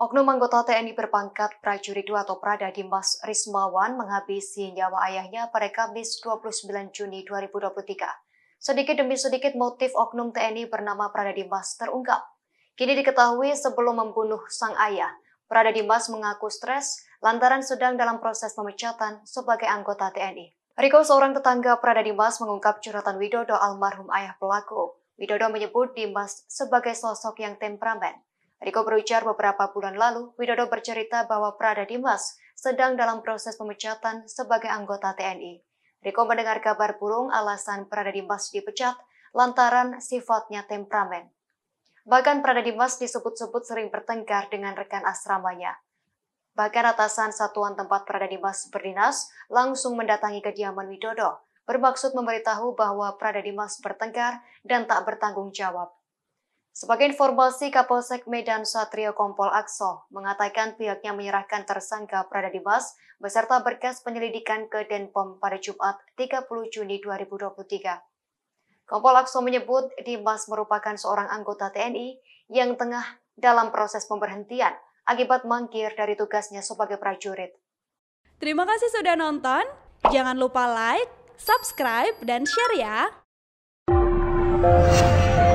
Oknum anggota TNI berpangkat prajurit 2 atau Prada Dimas Rismawan menghabisi nyawa ayahnya pada Kamis 29 Juni 2023. Sedikit demi sedikit motif oknum TNI bernama Prada Dimas terungkap. Kini diketahui sebelum membunuh sang ayah, Prada Dimas mengaku stres lantaran sedang dalam proses pemecatan sebagai anggota TNI. Riko seorang tetangga Prada Dimas mengungkap curhatan Widodo almarhum ayah pelaku. Widodo menyebut Dimas sebagai sosok yang temperamen. Riko berujar beberapa bulan lalu, Widodo bercerita bahwa Prada Dimas sedang dalam proses pemecatan sebagai anggota TNI. Riko mendengar kabar burung alasan Prada Dimas dipecat lantaran sifatnya temperamen. Bahkan Prada Dimas disebut-sebut sering bertengkar dengan rekan asramanya. Bahkan atasan satuan tempat Prada Dimas berdinas langsung mendatangi kediaman Widodo, bermaksud memberitahu bahwa Prada Dimas bertengkar dan tak bertanggung jawab. Sebagai informasi, Kapolsek Medan Satrio Kompol Akso mengatakan pihaknya menyerahkan tersangka berada di bus beserta berkas penyelidikan ke Denpom pada Jumat 30 Juni 2023. Kompol Akso menyebut Dimas merupakan seorang anggota TNI yang tengah dalam proses pemberhentian akibat mangkir dari tugasnya sebagai prajurit. Terima kasih sudah nonton. Jangan lupa like, subscribe, dan share ya.